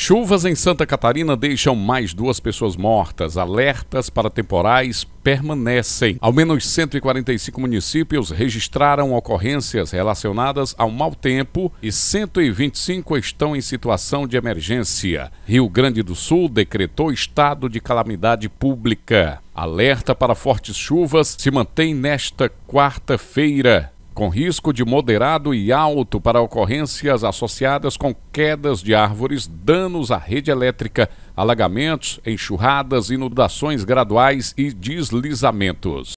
Chuvas em Santa Catarina deixam mais duas pessoas mortas. Alertas para temporais permanecem. Ao menos 145 municípios registraram ocorrências relacionadas ao mau tempo e 125 estão em situação de emergência. Rio Grande do Sul decretou estado de calamidade pública. Alerta para fortes chuvas se mantém nesta quarta-feira com risco de moderado e alto para ocorrências associadas com quedas de árvores, danos à rede elétrica, alagamentos, enxurradas, inundações graduais e deslizamentos.